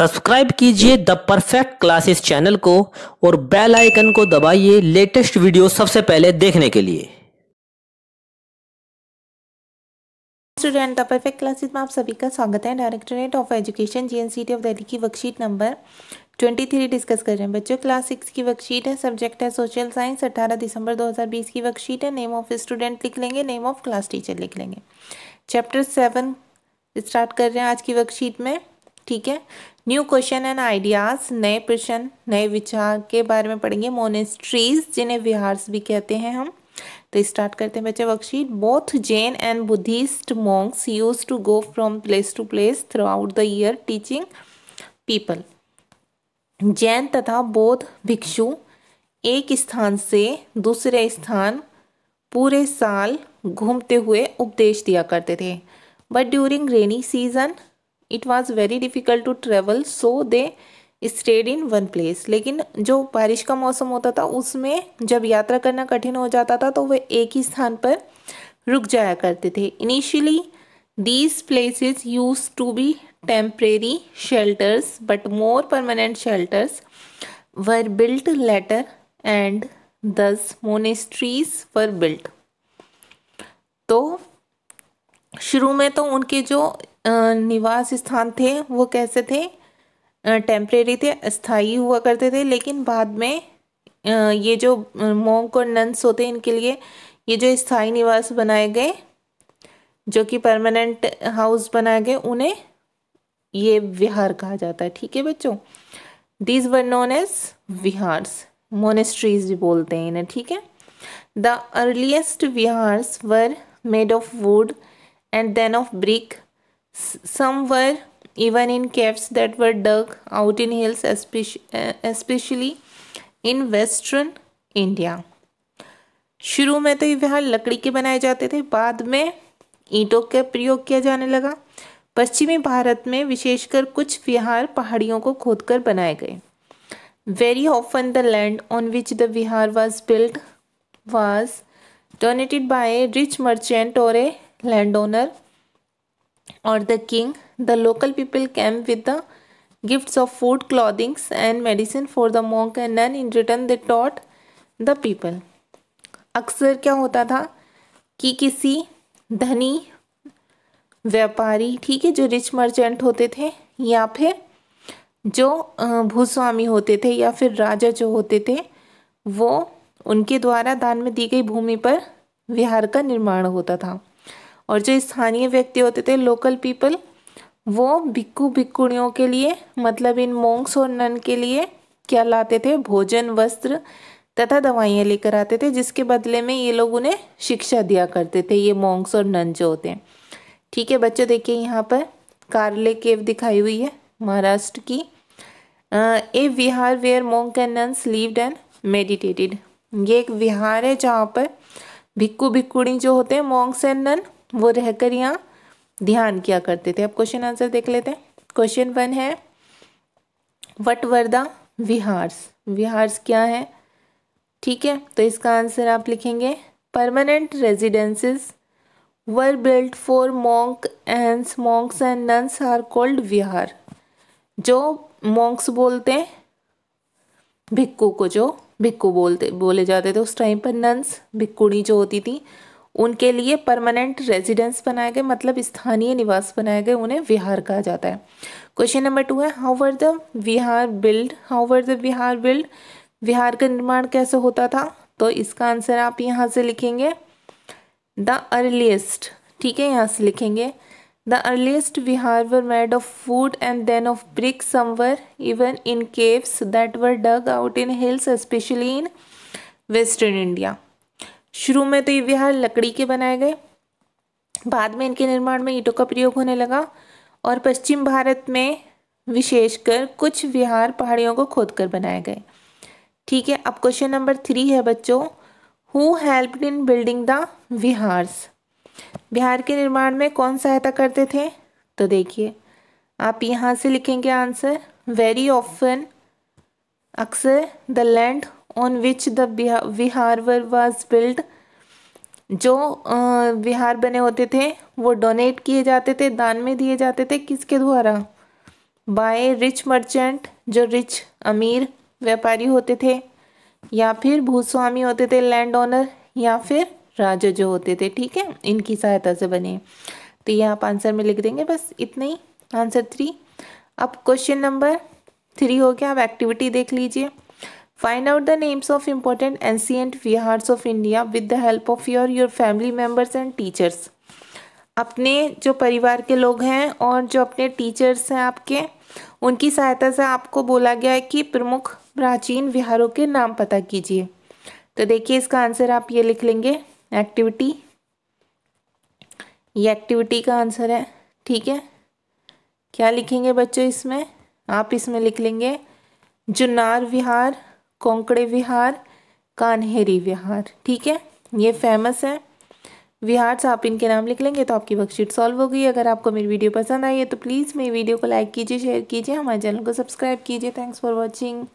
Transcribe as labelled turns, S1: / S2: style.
S1: Subscribe कीजिए the perfect classes channel को और बेल आइकन को दबाइए लेटेस्ट वीडियो सबसे पहले देखने के लिए स्टूडेंट द परफेक्ट क्लासेस में आप सभी का स्वागत है directorate of education GNCT of Delhi की वर्कशीट नंबर 23 डिस्कस कर रहे हैं बच्चों क्लास सिक्स की वर्कशीट है सब्जेक्ट है सोशल साइंस 18 दिसंबर 2020 की वर्कशीट है नेम ऑफ स्टूडेंट लिख लेंगे नेम ऑफ क्लास टीचर लिख लेंगे चैप्टर सेवन स्टार्ट कर रहे हैं आज की वर्कशीट में ठीक है न्यू क्वेश्चन एंड आइडियाज़ नए प्रश्न नए विचार के बारे में पढ़ेंगे मोनेस्ट्रीज जिन्हें विहार्स भी कहते हैं हम तो स्टार्ट करते हैं बच्चे worksheet both Jain and Buddhist monks use to go from place to place throughout the year teaching people Jain तथा बौद्ध भिक्षु एक स्थान से दूसरे स्थान पूरे साल घूमते हुए उपदेश दिया करते थे but during rainy season it was very difficult to travel so they stayed in one place लेकिन जो बारिश का मौसम होता था उसमें जब यात्रा करना कठिन हो जाता था तो वे एक ही स्थान पर रुक जाया करते थे initially these places use to be temporary shelters but more permanent shelters were built later and this monasteries were built तो शुरू में तो उनके जो निवास स्थान थे वो कैसे थे टेम्प्रेरी थे स्थाई हुआ करते थे लेकिन बाद में ये जो मोंक और नंस होते हैं इनके लिए ये जो स्थाई निवास बनाए गए जो कि परमानेंट हाउस बनाए गए उन्हें ये विहार कहा जाता है ठीक है बच्चों these were known as viharas monasteries भी बोलते हैं इन्हें ठीक है the earliest viharas were made of wood and then of brick somewhere even in caves that were dug out in hills especially in western india शुरू में तो यहाँ लकड़ी के बनाए जाते थे बाद में ईंटों का प्रयोग किया जाने लगा पश्चिमी भारत में विशेषकर कुछ विहार पहाड़ियों को खोद कर बनाए गए very often the land on which the vihara was build was donated by rich merchant or a land owner or the king, the local people came with the gifts of food, clothing, and medicine for the monk and nun. In return, they taught the people. अक्सर क्या होता था कि किसी धनी व्यापारी ठीक है जो रिच मर्चेंट होते थे या फिर जो भूस्वामी होते थे या फिर राजा जो होते थे वो उनके द्वारा दान में दी गई भूमि पर विहार का निर्माण होता था और जो स्थानीय व्यक्ति होते थे लोकल पीपल वो भिक्कू भिक्खुणियों के लिए मतलब इन मोंग्स और नन के लिए क्या लाते थे भोजन वस्त्र तथा दवाइयाँ लेकर आते थे जिसके बदले में ये लोग उन्हें शिक्षा दिया करते थे ये मोंग्स और नन जो होते हैं ठीक है बच्चों देखिए यहाँ पर कार्ले केव दिखाई हुई है महाराष्ट्र की a vihara where monk and nuns lived and meditated ये एक विहार है जहाँ पर भिक्कू भिक्खुड़ी जो होते हैं मोंग्स एंड नन वो रहकर यहाँ ध्यान किया करते थे अब क्वेश्चन आंसर देख लेते हैं क्वेश्चन वन है what were the viharas viharas क्या है ठीक है तो इसका आंसर आप लिखेंगे permanent residences were built for monk and monks and nuns are called vihara जो मोंक्स बोलते हैं भिक्कू को जो भिक्कू बोलते बोले जाते थे उस टाइम पर नंस भिक्कुड़ी जो होती थी उनके लिए परमानेंट रेजिडेंस बनाए गए मतलब स्थानीय निवास बनाए गए उन्हें विहार कहा जाता है क्वेश्चन नंबर टू है how were the vihara build how were the vihara build विहार का निर्माण कैसे होता था तो इसका आंसर आप यहाँ से लिखेंगे द अर्लीस्ट ठीक है यहाँ से लिखेंगे the earliest vihara were made of wood and then of brick somewhere even in caves that were dug out in hills specially in western India शुरू में तो ये विहार लकड़ी के बनाए गए बाद में इनके निर्माण में ईंटों का प्रयोग होने लगा और पश्चिम भारत में विशेषकर कुछ विहार पहाड़ियों को खोदकर बनाए गए ठीक है अब क्वेश्चन नंबर थ्री है बच्चों who help in building the viharas बिहार के निर्माण में कौन सहायता करते थे तो देखिए आप यहाँ से लिखेंगे आंसर वेरी ऑफन अक्सर the land on which the vihara was build जो विहार बने होते थे वो डोनेट किए जाते थे दान में दिए जाते थे किसके द्वारा बाय रिच मर्चेंट जो रिच अमीर व्यापारी होते थे या फिर भूस्वामी होते थे लैंड ओनर या फिर राजा जो होते थे ठीक है इनकी सहायता से बने तो ये आप आंसर में लिख देंगे बस इतना ही आंसर थ्री अब क्वेश्चन नंबर थ्री हो गया आप एक्टिविटी देख लीजिए Find out the names of important ancient vihars of India with the help of your your family members and teachers. अपने जो परिवार के लोग हैं और जो अपने टीचर्स हैं आपके उनकी सहायता से आपको बोला गया है कि प्रमुख प्राचीन विहारों के नाम पता कीजिए तो देखिए इसका आंसर आप ये लिख लेंगे एक्टिविटी ये एक्टिविटी का आंसर है ठीक है क्या लिखेंगे बच्चों इसमें आप इसमें लिख लेंगे जुनार विहार कोंकड़े विहार कान्हेरी विहार ठीक है ये फेमस है विहार से आप इनके नाम लिख लेंगे तो आपकी वर्कशीट सॉल्व हो गई अगर आपको मेरी वीडियो पसंद आई है तो प्लीज़ मेरी वीडियो को लाइक कीजिए शेयर कीजिए हमारे चैनल को सब्सक्राइब कीजिए थैंक्स फॉर वॉचिंग